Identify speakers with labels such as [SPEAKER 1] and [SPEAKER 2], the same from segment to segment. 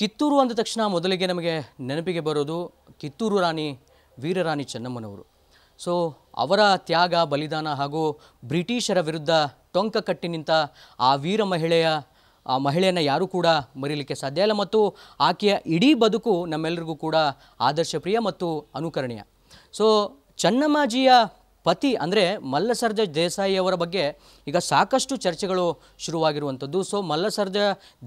[SPEAKER 1] ಕಿತ್ತೂರು ಅಂದ ತಕ್ಷಣ ಮೊದಲಿಗೆ ನಮಗೆ ನೆನಪಿಗೆ ಬರೋದು ಕಿತ್ತೂರು ರಾಣಿ ವೀರರಾಣಿ ಚೆನ್ನಮ್ಮನವರು ಸೊ ಅವರ ತ್ಯಾಗ ಬಲಿದಾನ ಹಾಗೂ ಬ್ರಿಟಿಷರ ವಿರುದ್ಧ ಟೊಂಕ ಕಟ್ಟಿ ನಿಂತ ಆ ವೀರ ಮಹಿಳೆಯ ಆ ಮಹಿಳೆಯನ್ನು ಯಾರೂ ಕೂಡ ಮರೀಲಿಕ್ಕೆ ಸಾಧ್ಯ ಇಲ್ಲ ಮತ್ತು ಆಕೆಯ ಇಡೀ ಬದುಕು ನಮ್ಮೆಲ್ಲರಿಗೂ ಕೂಡ ಆದರ್ಶಪ್ರಿಯ ಮತ್ತು ಅನುಕರಣೀಯ ಸೊ ಚನ್ನಮ್ಮಾಜಿಯ ಪತಿ ಅಂದರೆ ಮಲ್ಲಸರ್ಜ ದೇಸಾಯಿಯವರ ಬಗ್ಗೆ ಈಗ ಸಾಕಷ್ಟು ಚರ್ಚೆಗಳು ಶುರುವಾಗಿರುವಂಥದ್ದು ಸೊ ಮಲ್ಲಸರ್ಜ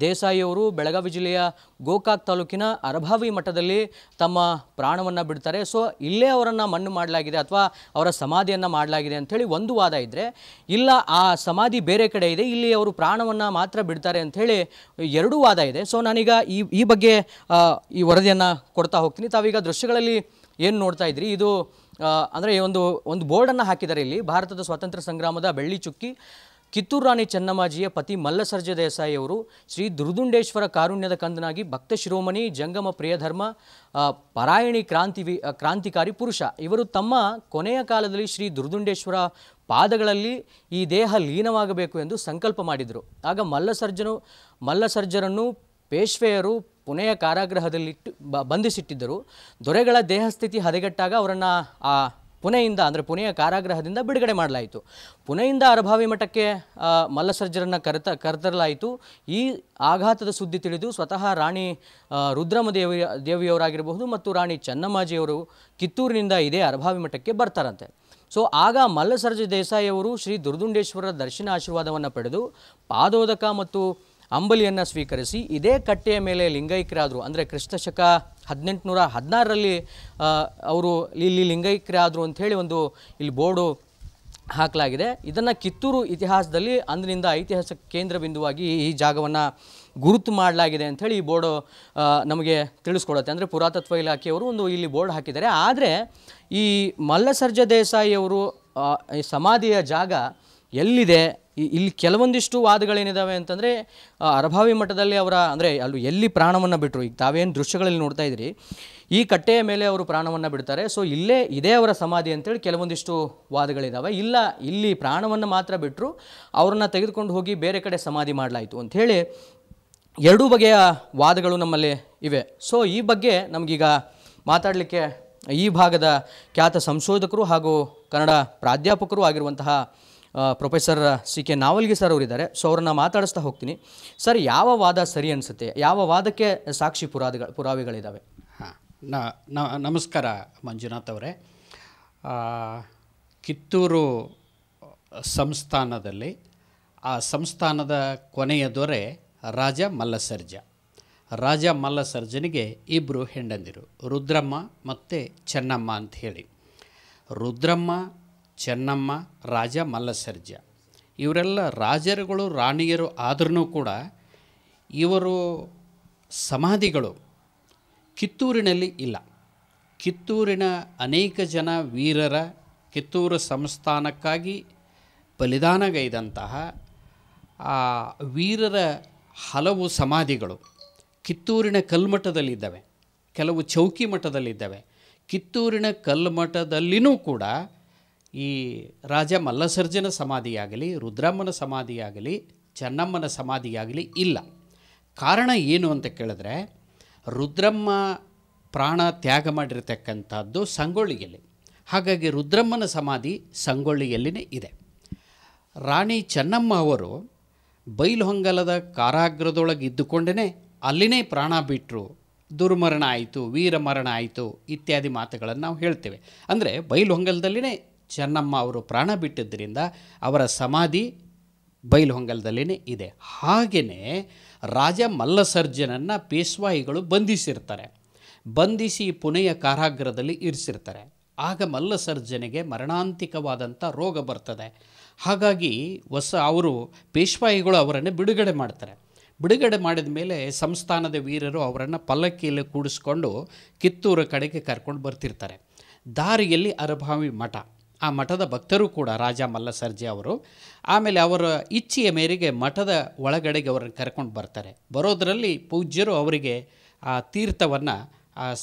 [SPEAKER 1] ದೇಸಾಯಿಯವರು ಬೆಳಗಾವಿ ಜಿಲ್ಲೆಯ ಗೋಕಾಕ್ ತಾಲೂಕಿನ ಅರಭಾವಿ ಮಠದಲ್ಲಿ ತಮ್ಮ ಪ್ರಾಣವನ್ನು ಬಿಡ್ತಾರೆ ಸೊ ಇಲ್ಲೇ ಅವರನ್ನು ಮಣ್ಣು ಮಾಡಲಾಗಿದೆ ಅಥವಾ ಅವರ ಸಮಾಧಿಯನ್ನು ಮಾಡಲಾಗಿದೆ ಅಂಥೇಳಿ ಒಂದು ವಾದ ಇದ್ದರೆ ಇಲ್ಲ ಆ ಸಮಾಧಿ ಬೇರೆ ಕಡೆ ಇದೆ ಇಲ್ಲಿ ಅವರು ಪ್ರಾಣವನ್ನು ಮಾತ್ರ ಬಿಡ್ತಾರೆ ಅಂಥೇಳಿ ಎರಡೂ ವಾದ ಇದೆ ಸೊ ನಾನೀಗ ಈ ಈ ಬಗ್ಗೆ ಈ ವರದಿಯನ್ನು ಕೊಡ್ತಾ ಹೋಗ್ತೀನಿ ತಾವೀಗ ದೃಶ್ಯಗಳಲ್ಲಿ ಏನು ನೋಡ್ತಾ ಇದ್ರಿ ಇದು ಅಂದರೆ ಒಂದು ಒಂದು ಬೋರ್ಡನ್ನು ಹಾಕಿದ್ದಾರೆ ಇಲ್ಲಿ ಭಾರತದ ಸ್ವಾತಂತ್ರ್ಯ ಸಂಗ್ರಾಮದ ಬೆಳ್ಳಿ ಚುಕ್ಕಿ ಕಿತ್ತೂರು ರಾಣಿ ಚೆನ್ನಮ್ಮಾಜಿಯ ಪತಿ ಮಲ್ಲಸರ್ಜ ದೇಸಾಯಿ ಅವರು ಶ್ರೀ ದುರ್ದುಂಡೇಶ್ವರ ಕಾರುಣ್ಯದ ಕಂದನಾಗಿ ಭಕ್ತ ಶಿರೋಮಣಿ ಜಂಗಮ ಪ್ರಿಯಧರ್ಮ ಪರಾಯಣಿ ಕ್ರಾಂತಿ ಕ್ರಾಂತಿಕಾರಿ ಪುರುಷ ಇವರು ತಮ್ಮ ಕೊನೆಯ ಕಾಲದಲ್ಲಿ ಶ್ರೀ ದುರ್ದುಂಡೇಶ್ವರ ಪಾದಗಳಲ್ಲಿ ಈ ದೇಹ ಲೀನವಾಗಬೇಕು ಎಂದು ಸಂಕಲ್ಪ ಮಾಡಿದರು ಆಗ ಮಲ್ಲಸರ್ಜನು ಮಲ್ಲಸರ್ಜರನ್ನು ಪೇಶ್ವೆಯರು ಪುಣೆಯ ಕಾರಾಗೃಹದಲ್ಲಿಟ್ಟು ಬ ಬಂಧಿಸಿಟ್ಟಿದ್ದರು ದೊರೆಗಳ ದೇಹಸ್ಥಿತಿ ಹದಗೆಟ್ಟಾಗ ಅವರನ್ನು ಆ ಪುಣೆಯಿಂದ ಅಂದರೆ ಪುಣೆಯ ಕಾರಾಗೃಹದಿಂದ ಬಿಡುಗಡೆ ಮಾಡಲಾಯಿತು ಪುಣೆಯಿಂದ ಅರಭಾವಿ ಮಠಕ್ಕೆ ಮಲ್ಲಸರ್ಜರನ್ನು ಕರೆತ ಕರೆತರಲಾಯಿತು ಈ ಆಘಾತದ ಸುದ್ದಿ ತಿಳಿದು ಸ್ವತಃ ರಾಣಿ ರುದ್ರಮ ದೇವಿ ದೇವಿಯವರಾಗಿರಬಹುದು ಮತ್ತು ರಾಣಿ ಚನ್ನಮ್ಮಾಜಿಯವರು ಕಿತ್ತೂರಿನಿಂದ ಇದೇ ಅರಭಾವಿ ಮಠಕ್ಕೆ ಬರ್ತಾರಂತೆ ಸೊ ಆಗ ಮಲ್ಲಸರ್ಜ ದೇಸಾಯಿಯವರು ಶ್ರೀ ದುರ್ದುಂಡೇಶ್ವರರ ದರ್ಶನ ಆಶೀರ್ವಾದವನ್ನು ಪಡೆದು ಪಾದೋದಕ ಮತ್ತು ಅಂಬಲಿಯನ್ನು ಸ್ವೀಕರಿಸಿ ಇದೇ ಕಟ್ಟೆಯ ಮೇಲೆ ಲಿಂಗೈಕ್ಯರಾದರು ಅಂದರೆ ಶಕ ಹದಿನೆಂಟುನೂರ ಹದಿನಾರರಲ್ಲಿ ಅವರು ಇಲ್ಲಿ ಲಿಂಗೈಕ್ಯರಾದರು ಅಂಥೇಳಿ ಒಂದು ಇಲ್ಲಿ ಬೋರ್ಡು ಹಾಕಲಾಗಿದೆ ಇದನ್ನು ಕಿತ್ತೂರು ಇತಿಹಾಸದಲ್ಲಿ ಅಂದಿನಿಂದ ಐತಿಹಾಸಿಕ ಕೇಂದ್ರ ಬಿಂದುವಾಗಿ ಈ ಜಾಗವನ್ನು ಗುರುತು ಮಾಡಲಾಗಿದೆ ಅಂಥೇಳಿ ಈ ಬೋರ್ಡು ನಮಗೆ ತಿಳಿಸ್ಕೊಡುತ್ತೆ ಅಂದರೆ ಪುರಾತತ್ವ ಇಲಾಖೆಯವರು ಒಂದು ಇಲ್ಲಿ ಬೋರ್ಡ್ ಹಾಕಿದ್ದಾರೆ ಆದರೆ ಈ ಮಲ್ಲಸರ್ಜ ದೇಸಾಯಿಯವರು ಸಮಾಧಿಯ ಜಾಗ ಎಲ್ಲಿದೆ ಇಲ್ಲಿ ಕೆಲವೊಂದಿಷ್ಟು ವಾದಗಳೇನಿದ್ದಾವೆ ಅಂತಂದರೆ ಅರಭಾವಿ ಮಠದಲ್ಲಿ ಅವರ ಅಂದರೆ ಅಲ್ಲಿ ಎಲ್ಲಿ ಪ್ರಾಣವನ್ನು ಬಿಟ್ಟರು ಈಗ ತಾವೇನು ದೃಶ್ಯಗಳಲ್ಲಿ ನೋಡ್ತಾ ಇದ್ದೀರಿ ಈ ಕಟ್ಟೆಯ ಮೇಲೆ ಅವರು ಪ್ರಾಣವನ್ನು ಬಿಡ್ತಾರೆ ಸೊ ಇಲ್ಲೇ ಇದೇ ಅವರ ಸಮಾಧಿ ಅಂತೇಳಿ ಕೆಲವೊಂದಿಷ್ಟು ವಾದಗಳಿದ್ದಾವೆ ಇಲ್ಲ ಇಲ್ಲಿ ಪ್ರಾಣವನ್ನು ಮಾತ್ರ ಬಿಟ್ಟರು ಅವ್ರನ್ನ ತೆಗೆದುಕೊಂಡು ಹೋಗಿ ಬೇರೆ ಕಡೆ ಸಮಾಧಿ ಮಾಡಲಾಯಿತು ಅಂಥೇಳಿ ಎರಡೂ ಬಗೆಯ ವಾದಗಳು ನಮ್ಮಲ್ಲಿ ಇವೆ ಸೊ ಈ ಬಗ್ಗೆ ನಮಗೀಗ ಮಾತಾಡಲಿಕ್ಕೆ ಈ ಭಾಗದ ಖ್ಯಾತ ಸಂಶೋಧಕರು ಹಾಗೂ ಕನ್ನಡ ಪ್ರಾಧ್ಯಾಪಕರು ಆಗಿರುವಂತಹ professor C K Navalgi sir ಅವರಿದ್ದಾರೆ ಸೊ ಅವ್ರನ್ನ ಮಾತಾಡಿಸ್ತಾ ಹೋಗ್ತೀನಿ ಸರ್ ಯಾವ ವಾದ ಸರಿ ಅನಿಸುತ್ತೆ ಯಾವ ವಾದಕ್ಕೆ
[SPEAKER 2] ಸಾಕ್ಷಿ ಪುರಾದಿಗಳ ಪುರಾವೆಗಳಿದ್ದಾವೆ ಹಾಂ ನಮಸ್ಕಾರ ಮಂಜುನಾಥ್ ಅವರೇ ಕಿತ್ತೂರು ಸಂಸ್ಥಾನದಲ್ಲಿ ಆ ಸಂಸ್ಥಾನದ ಕೊನೆಯ ದೊರೆ ರಾಜ ಮಲ್ಲಸರ್ಜ ರಾಜ ಮಲ್ಲಸರ್ಜನಿಗೆ ಇಬ್ಬರು ಹೆಂಡಂದಿರು ರುದ್ರಮ್ಮ ಮತ್ತು ಚೆನ್ನಮ್ಮ ಅಂತ ಹೇಳಿ ರುದ್ರಮ್ಮ ಚೆನ್ನಮ್ಮ ರಾಜ ಮಲ್ಲಸರ್ಜ ಇವರೆಲ್ಲ ರಾಜರುಗಳು ರಾಣಿಯರು ಆದ್ರೂ ಕೂಡ ಇವರು ಸಮಾಧಿಗಳು ಕಿತ್ತೂರಿನಲ್ಲಿ ಇಲ್ಲ ಕಿತ್ತೂರಿನ ಅನೇಕ ಜನ ವೀರರ ಕಿತ್ತೂರು ಸಂಸ್ಥಾನಕ್ಕಾಗಿ ಬಲಿದಾನಗೈದಂತಹ ವೀರರ ಹಲವು ಸಮಾಧಿಗಳು ಕಿತ್ತೂರಿನ ಕಲ್ಮಠದಲ್ಲಿದ್ದಾವೆ ಕೆಲವು ಚೌಕಿ ಮಠದಲ್ಲಿದ್ದಾವೆ ಕಿತ್ತೂರಿನ ಕಲ್ಮಠದಲ್ಲಿನೂ ಕೂಡ ಈ ರಾಜ ಮಲ್ಲಸರ್ಜನ ಸಮಾಧಿಯಾಗಲಿ ರುದ್ರಮ್ಮನ ಸಮಾಧಿಯಾಗಲಿ ಚೆನ್ನಮ್ಮನ ಸಮಾಧಿಯಾಗಲಿ ಇಲ್ಲ ಕಾರಣ ಏನು ಅಂತ ಕೇಳಿದ್ರೆ ರುದ್ರಮ್ಮ ಪ್ರಾಣ ತ್ಯಾಗ ಮಾಡಿರತಕ್ಕಂಥದ್ದು ಸಂಗೊಳ್ಳಿಯಲ್ಲಿ ಹಾಗಾಗಿ ರುದ್ರಮ್ಮನ ಸಮಾಧಿ ಸಂಗೊಳ್ಳಿಯಲ್ಲಿನೇ ಇದೆ ರಾಣಿ ಚೆನ್ನಮ್ಮ ಅವರು ಹೊಂಗಲದ ಕಾರಾಗ್ರದೊಳಗೆ ಇದ್ದುಕೊಂಡೇ ಅಲ್ಲಿನೇ ಪ್ರಾಣ ಬಿಟ್ಟರು ದುರ್ಮರಣ ಆಯಿತು ವೀರಮರಣ ಆಯಿತು ಇತ್ಯಾದಿ ಮಾತುಗಳನ್ನು ನಾವು ಹೇಳ್ತೇವೆ ಅಂದರೆ ಹೊಂಗಲದಲ್ಲಿನೇ ಚೆನ್ನಮ್ಮ ಅವರು ಪ್ರಾಣ ಬಿಟ್ಟಿದ್ದರಿಂದ ಅವರ ಸಮಾಧಿ ಹೊಂಗಲದಲ್ಲೇ ಇದೆ ಹಾಗೆಯೇ ರಾಜ ಮಲ್ಲಸರ್ಜನನ್ನು ಪೇಶ್ವಾಯಿಗಳು ಬಂಧಿಸಿರ್ತಾರೆ ಬಂಧಿಸಿ ಪುಣೆಯ ಕಾರಾಗ್ರದಲ್ಲಿ ಇರಿಸಿರ್ತಾರೆ ಆಗ ಮಲ್ಲಸರ್ಜನೆಗೆ ಮರಣಾಂತಿಕವಾದಂಥ ರೋಗ ಬರ್ತದೆ ಹಾಗಾಗಿ ಹೊಸ ಅವರು ಪೇಶ್ವಾಯಿಗಳು ಅವರನ್ನು ಬಿಡುಗಡೆ ಮಾಡ್ತಾರೆ ಬಿಡುಗಡೆ ಮಾಡಿದ ಮೇಲೆ ಸಂಸ್ಥಾನದ ವೀರರು ಅವರನ್ನು ಪಲ್ಲಕ್ಕಿಯಲ್ಲಿ ಕೂಡಿಸ್ಕೊಂಡು ಕಿತ್ತೂರು ಕಡೆಗೆ ಕರ್ಕೊಂಡು ಬರ್ತಿರ್ತಾರೆ ದಾರಿಯಲ್ಲಿ ಅರಭಾವಿ ಮಠ ಆ ಮಠದ ಭಕ್ತರು ಕೂಡ ರಾಜ ಮಲ್ಲಸರ್ಜೆ ಅವರು ಆಮೇಲೆ ಅವರ ಇಚ್ಛೆಯ ಮೇರೆಗೆ ಮಠದ ಒಳಗಡೆಗೆ ಅವರನ್ನು ಕರ್ಕೊಂಡು ಬರ್ತಾರೆ ಬರೋದರಲ್ಲಿ ಪೂಜ್ಯರು ಅವರಿಗೆ ಆ ತೀರ್ಥವನ್ನು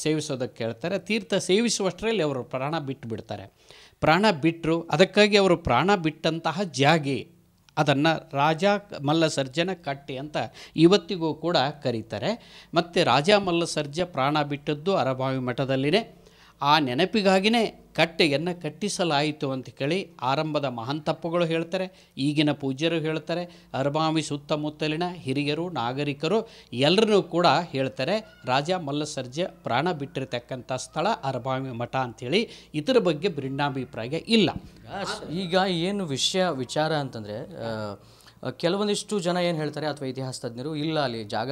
[SPEAKER 2] ಸೇವಿಸೋದಕ್ಕೆ ಕೇಳ್ತಾರೆ ತೀರ್ಥ ಸೇವಿಸುವಷ್ಟರಲ್ಲಿ ಅವರು ಪ್ರಾಣ ಬಿಟ್ಟು ಬಿಡ್ತಾರೆ ಪ್ರಾಣ ಬಿಟ್ಟರು ಅದಕ್ಕಾಗಿ ಅವರು ಪ್ರಾಣ ಬಿಟ್ಟಂತಹ ಜಾಗಿ ಅದನ್ನು ರಾಜ ಮಲ್ಲ ಕಟ್ಟಿ ಅಂತ ಇವತ್ತಿಗೂ ಕೂಡ ಕರೀತಾರೆ ಮತ್ತು ರಾಜ ಮಲ್ಲ ಪ್ರಾಣ ಬಿಟ್ಟದ್ದು ಅರಭಾವಿ ಮಠದಲ್ಲಿನೇ ಆ ನೆನಪಿಗಾಗಿನೇ ಕಟ್ಟೆಯನ್ನು ಕಟ್ಟಿಸಲಾಯಿತು ಅಂತ ಕೇಳಿ ಆರಂಭದ ಮಹಾಂತಪ್ಪಗಳು ಹೇಳ್ತಾರೆ ಈಗಿನ ಪೂಜ್ಯರು ಹೇಳ್ತಾರೆ ಅರ್ಬಾಮಿ ಸುತ್ತಮುತ್ತಲಿನ ಹಿರಿಯರು ನಾಗರಿಕರು ಎಲ್ಲರೂ ಕೂಡ ಹೇಳ್ತಾರೆ ರಾಜ ಮಲ್ಲಸರ್ಜೆ ಪ್ರಾಣ ಬಿಟ್ಟಿರತಕ್ಕಂಥ ಸ್ಥಳ ಅರಬಾಮಿ ಮಠ ಅಂಥೇಳಿ ಇದರ ಬಗ್ಗೆ ಭಿನ್ನಾಭಿಪ್ರಾಯ ಇಲ್ಲ ಈಗ ಏನು ವಿಷಯ ವಿಚಾರ ಅಂತಂದರೆ
[SPEAKER 1] ಕೆಲವೊಂದಿಷ್ಟು ಜನ ಏನು ಹೇಳ್ತಾರೆ ಅಥವಾ ಇತಿಹಾಸ ತಜ್ಞರು ಇಲ್ಲ ಅಲ್ಲಿ ಜಾಗ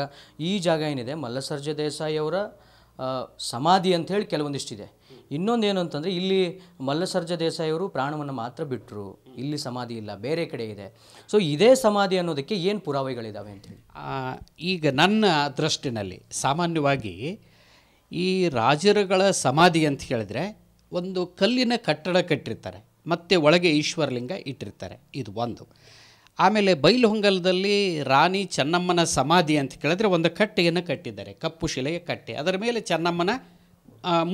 [SPEAKER 1] ಈ ಜಾಗ ಏನಿದೆ ಮಲ್ಲಸರ್ಜೆ ದೇಸಾಯಿ ಅವರ ಸಮಾಧಿ ಅಂಥೇಳಿ ಕೆಲವೊಂದಿಷ್ಟಿದೆ ಇನ್ನೊಂದೇನು ಅಂತಂದರೆ ಇಲ್ಲಿ ಮಲ್ಲಸರ್ಜ ದೇಸಾಯಿಯವರು ಪ್ರಾಣವನ್ನು ಮಾತ್ರ ಬಿಟ್ಟರು ಇಲ್ಲಿ ಸಮಾಧಿ ಇಲ್ಲ ಬೇರೆ ಕಡೆ ಇದೆ ಸೊ
[SPEAKER 2] ಇದೇ ಸಮಾಧಿ ಅನ್ನೋದಕ್ಕೆ ಏನು ಪುರಾವೆಗಳಿದ್ದಾವೆ ಅಂತೇಳಿ ಈಗ ನನ್ನ ದೃಷ್ಟಿನಲ್ಲಿ ಸಾಮಾನ್ಯವಾಗಿ ಈ ರಾಜರುಗಳ ಸಮಾಧಿ ಅಂತ ಹೇಳಿದ್ರೆ ಒಂದು ಕಲ್ಲಿನ ಕಟ್ಟಡ ಕಟ್ಟಿರ್ತಾರೆ ಮತ್ತು ಒಳಗೆ ಈಶ್ವರಲಿಂಗ ಇಟ್ಟಿರ್ತಾರೆ ಇದು ಒಂದು ಆಮೇಲೆ ಬೈಲು ಹೊಂಗಲದಲ್ಲಿ ರಾಣಿ ಚೆನ್ನಮ್ಮನ ಸಮಾಧಿ ಅಂತ ಕೇಳಿದ್ರೆ ಒಂದು ಕಟ್ಟೆಯನ್ನು ಕಟ್ಟಿದ್ದಾರೆ ಕಪ್ಪು ಶಿಲೆಯ ಕಟ್ಟೆ ಅದರ ಮೇಲೆ ಚೆನ್ನಮ್ಮನ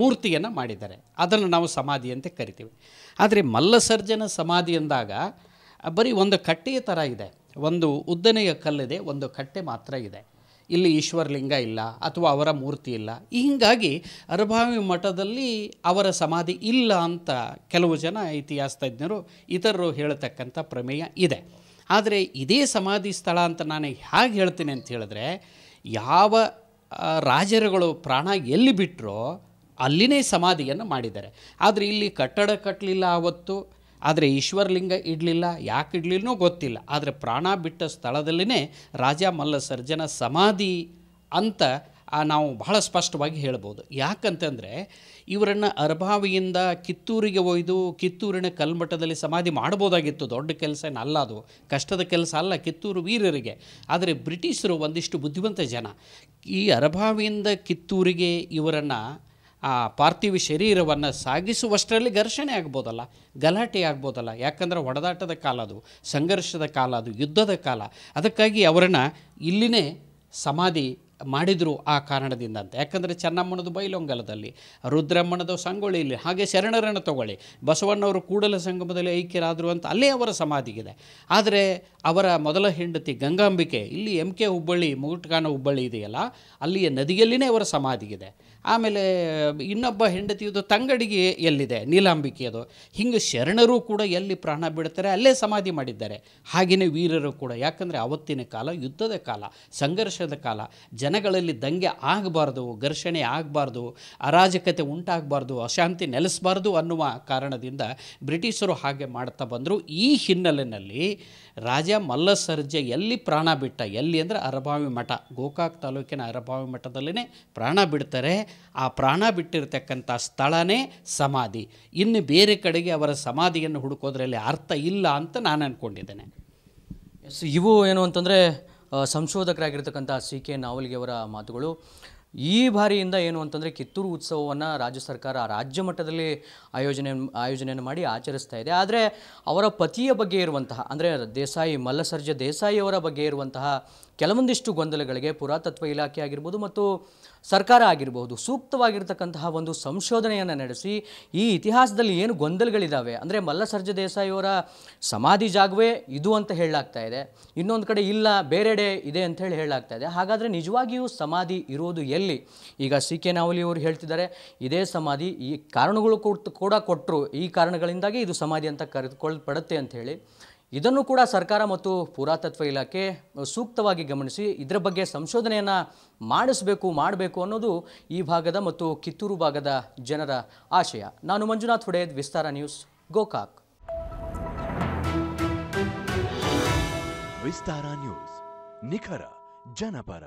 [SPEAKER 2] ಮೂರ್ತಿಯನ್ನು ಮಾಡಿದ್ದಾರೆ ಅದನ್ನು ನಾವು ಸಮಾಧಿ ಅಂತ ಕರಿತೀವಿ ಆದರೆ ಮಲ್ಲಸರ್ಜನ ಸಮಾಧಿ ಅಂದಾಗ ಬರೀ ಒಂದು ಕಟ್ಟೆಯ ಥರ ಇದೆ ಒಂದು ಉದ್ದನೆಯ ಕಲ್ಲಿದೆ ಒಂದು ಕಟ್ಟೆ ಮಾತ್ರ ಇದೆ ಇಲ್ಲಿ ಈಶ್ವರಲಿಂಗ ಇಲ್ಲ ಅಥವಾ ಅವರ ಮೂರ್ತಿ ಇಲ್ಲ ಹೀಗಾಗಿ ಅರಭಾವಿ ಮಠದಲ್ಲಿ ಅವರ ಸಮಾಧಿ ಇಲ್ಲ ಅಂತ ಕೆಲವು ಜನ ಇತಿಹಾಸ ತಜ್ಞರು ಇತರರು ಹೇಳತಕ್ಕಂಥ ಪ್ರಮೇಯ ಇದೆ ಆದರೆ ಇದೇ ಸಮಾಧಿ ಸ್ಥಳ ಅಂತ ನಾನು ಹೇಗೆ ಹೇಳ್ತೀನಿ ಅಂತ ಹೇಳಿದ್ರೆ ಯಾವ ರಾಜರುಗಳು ಪ್ರಾಣ ಎಲ್ಲಿ ಬಿಟ್ಟರೋ ಅಲ್ಲಿನೇ ಸಮಾಧಿಯನ್ನು ಮಾಡಿದ್ದಾರೆ ಆದರೆ ಇಲ್ಲಿ ಕಟ್ಟಡ ಕಟ್ಟಲಿಲ್ಲ ಆವತ್ತು ಆದರೆ ಈಶ್ವರಲಿಂಗ ಇಡಲಿಲ್ಲ ಯಾಕೆ ಇಡಲಿಲ್ಲನೋ ಗೊತ್ತಿಲ್ಲ ಆದರೆ ಪ್ರಾಣ ಬಿಟ್ಟ ಸ್ಥಳದಲ್ಲಿನೇ ರಾಜ ಮಲ್ಲ ಸರ್ಜನ ಸಮಾಧಿ ಅಂತ ನಾವು ಬಹಳ ಸ್ಪಷ್ಟವಾಗಿ ಹೇಳ್ಬೋದು ಯಾಕಂತಂದರೆ ಇವರನ್ನು ಅರ್ಭಾವಿಯಿಂದ ಕಿತ್ತೂರಿಗೆ ಒಯ್ದು ಕಿತ್ತೂರಿನ ಕಲ್ಮಠದಲ್ಲಿ ಸಮಾಧಿ ಮಾಡ್ಬೋದಾಗಿತ್ತು ದೊಡ್ಡ ಕೆಲಸ ಅಲ್ಲ ಅದು ಕಷ್ಟದ ಕೆಲಸ ಅಲ್ಲ ಕಿತ್ತೂರು ವೀರರಿಗೆ ಆದರೆ ಬ್ರಿಟಿಷರು ಒಂದಿಷ್ಟು ಬುದ್ಧಿವಂತ ಜನ ಈ ಅರ್ಭಾವಿಯಿಂದ ಕಿತ್ತೂರಿಗೆ ಇವರನ್ನು ಆ ಪಾರ್ಥಿವ ಶರೀರವನ್ನು ಸಾಗಿಸುವಷ್ಟರಲ್ಲಿ ಘರ್ಷಣೆ ಆಗ್ಬೋದಲ್ಲ ಗಲಾಟೆ ಆಗ್ಬೋದಲ್ಲ ಯಾಕಂದರೆ ಒಡದಾಟದ ಕಾಲ ಅದು ಸಂಘರ್ಷದ ಕಾಲ ಅದು ಯುದ್ಧದ ಕಾಲ ಅದಕ್ಕಾಗಿ ಅವರನ್ನು ಇಲ್ಲಿನೇ ಸಮಾಧಿ ಮಾಡಿದರು ಆ ಕಾರಣದಿಂದ ಅಂತ ಯಾಕಂದರೆ ಚೆನ್ನಮ್ಮನದು ಬೈಲೊಂಗಲದಲ್ಲಿ ರುದ್ರಮ್ಮನದು ಇಲ್ಲಿ ಹಾಗೆ ಶರಣರನ್ನು ತಗೊಳ್ಳಿ ಬಸವಣ್ಣವರು ಕೂಡಲ ಸಂಗಮದಲ್ಲಿ ಐಕ್ಯರಾದರು ಅಂತ ಅಲ್ಲೇ ಅವರ ಸಮಾಧಿಗಿದೆ ಆದರೆ ಅವರ ಮೊದಲ ಹೆಂಡತಿ ಗಂಗಾಂಬಿಕೆ ಇಲ್ಲಿ ಎಂ ಕೆ ಹುಬ್ಬಳ್ಳಿ ಮುಗುಟ್ಕಾನ ಹುಬ್ಬಳ್ಳಿ ಇದೆಯಲ್ಲ ಅಲ್ಲಿಯ ನದಿಯಲ್ಲಿನೇ ಅವರ ಸಮಾಧಿಗಿದೆ ಆಮೇಲೆ ಇನ್ನೊಬ್ಬ ಹೆಂಡತಿಯದು ತಂಗಡಿಗೆ ಎಲ್ಲಿದೆ ನೀಲಾಂಬಿಕೆಯದು ಹಿಂಗೆ ಶರಣರು ಕೂಡ ಎಲ್ಲಿ ಪ್ರಾಣ ಬಿಡ್ತಾರೆ ಅಲ್ಲೇ ಸಮಾಧಿ ಮಾಡಿದ್ದಾರೆ ಹಾಗೆಯೇ ವೀರರು ಕೂಡ ಯಾಕಂದರೆ ಅವತ್ತಿನ ಕಾಲ ಯುದ್ಧದ ಕಾಲ ಸಂಘರ್ಷದ ಕಾಲ ಜನ ಜನಗಳಲ್ಲಿ ದಂಗೆ ಆಗಬಾರ್ದು ಘರ್ಷಣೆ ಆಗಬಾರ್ದು ಅರಾಜಕತೆ ಉಂಟಾಗಬಾರ್ದು ಅಶಾಂತಿ ನೆಲೆಸಬಾರ್ದು ಅನ್ನುವ ಕಾರಣದಿಂದ ಬ್ರಿಟಿಷರು ಹಾಗೆ ಮಾಡ್ತಾ ಬಂದರು ಈ ಹಿನ್ನೆಲೆಯಲ್ಲಿ ರಾಜ ಮಲ್ಲಸರ್ಜೆ ಎಲ್ಲಿ ಪ್ರಾಣ ಬಿಟ್ಟ ಎಲ್ಲಿ ಅಂದರೆ ಅರಭಾವಿ ಮಠ ಗೋಕಾಕ್ ತಾಲೂಕಿನ ಅರಭಾವಿ ಮಠದಲ್ಲೇ ಪ್ರಾಣ ಬಿಡ್ತಾರೆ ಆ ಪ್ರಾಣ ಬಿಟ್ಟಿರತಕ್ಕಂಥ ಸ್ಥಳನೇ ಸಮಾಧಿ ಇನ್ನು ಬೇರೆ ಕಡೆಗೆ ಅವರ ಸಮಾಧಿಯನ್ನು ಹುಡುಕೋದ್ರಲ್ಲಿ ಅರ್ಥ ಇಲ್ಲ ಅಂತ ನಾನು ಅಂದ್ಕೊಂಡಿದ್ದೇನೆ ಸೊ ಇವು ಏನು ಅಂತಂದರೆ ಸಂಶೋಧಕರಾಗಿರ್ತಕ್ಕಂಥ ಸಿ ಕೆ ಅವರ ಮಾತುಗಳು
[SPEAKER 1] ಈ ಬಾರಿಯಿಂದ ಏನು ಅಂತಂದರೆ ಕಿತ್ತೂರು ಉತ್ಸವವನ್ನು ರಾಜ್ಯ ಸರ್ಕಾರ ರಾಜ್ಯ ಮಟ್ಟದಲ್ಲಿ ಆಯೋಜನೆ ಆಯೋಜನೆಯನ್ನು ಮಾಡಿ ಆಚರಿಸ್ತಾ ಇದೆ ಆದರೆ ಅವರ ಪತಿಯ ಬಗ್ಗೆ ಇರುವಂತಹ ಅಂದರೆ ದೇಸಾಯಿ ಮಲ್ಲಸರ್ಜ ದೇಸಾಯಿಯವರ ಬಗ್ಗೆ ಇರುವಂತಹ ಕೆಲವೊಂದಿಷ್ಟು ಗೊಂದಲಗಳಿಗೆ ಪುರಾತತ್ವ ಇಲಾಖೆ ಆಗಿರ್ಬೋದು ಮತ್ತು ಸರ್ಕಾರ ಆಗಿರಬಹುದು ಸೂಕ್ತವಾಗಿರ್ತಕ್ಕಂತಹ ಒಂದು ಸಂಶೋಧನೆಯನ್ನು ನಡೆಸಿ ಈ ಇತಿಹಾಸದಲ್ಲಿ ಏನು ಗೊಂದಲಗಳಿದ್ದಾವೆ ಅಂದರೆ ಮಲ್ಲಸರ್ಜ ದೇಸಾಯಿಯವರ ಸಮಾಧಿ ಜಾಗವೇ ಇದು ಅಂತ ಹೇಳಲಾಗ್ತಾ ಇದೆ ಇನ್ನೊಂದು ಕಡೆ ಇಲ್ಲ ಬೇರೆಡೆ ಇದೆ ಅಂತ ಹೇಳಲಾಗ್ತಾ ಇದೆ ಹಾಗಾದರೆ ನಿಜವಾಗಿಯೂ ಸಮಾಧಿ ಇರೋದು ಎಲ್ಲಿ ಈಗ ಸಿ ಕೆ ನಾವಲಿ ಅವರು ಹೇಳ್ತಿದ್ದಾರೆ ಇದೇ ಸಮಾಧಿ ಈ ಕಾರಣಗಳು ಕೂಡ ಕೊಟ್ಟರು ಈ ಕಾರಣಗಳಿಂದಾಗಿ ಇದು ಸಮಾಧಿ ಅಂತ ಕರೆದುಕೊಳ್ಳಲ್ಪಡುತ್ತೆ ಅಂತ ಹೇಳಿ ಇದನ್ನು ಕೂಡ ಸರ್ಕಾರ ಮತ್ತು ಪುರಾತತ್ವ ಇಲಾಖೆ ಸೂಕ್ತವಾಗಿ ಗಮನಿಸಿ ಇದರ ಬಗ್ಗೆ ಸಂಶೋಧನೆಯನ್ನು ಮಾಡಿಸಬೇಕು ಮಾಡಬೇಕು ಅನ್ನೋದು ಈ ಭಾಗದ ಮತ್ತು ಕಿತ್ತೂರು ಭಾಗದ ಜನರ ಆಶಯ ನಾನು ಮಂಜುನಾಥ್ ಹೊಡೆಯದ್ ವಿಸ್ತಾರ ನ್ಯೂಸ್ ಗೋಕಾಕ್ ವಿಸ್ತಾರ ನ್ಯೂಸ್ ನಿಖರ ಜನಪರ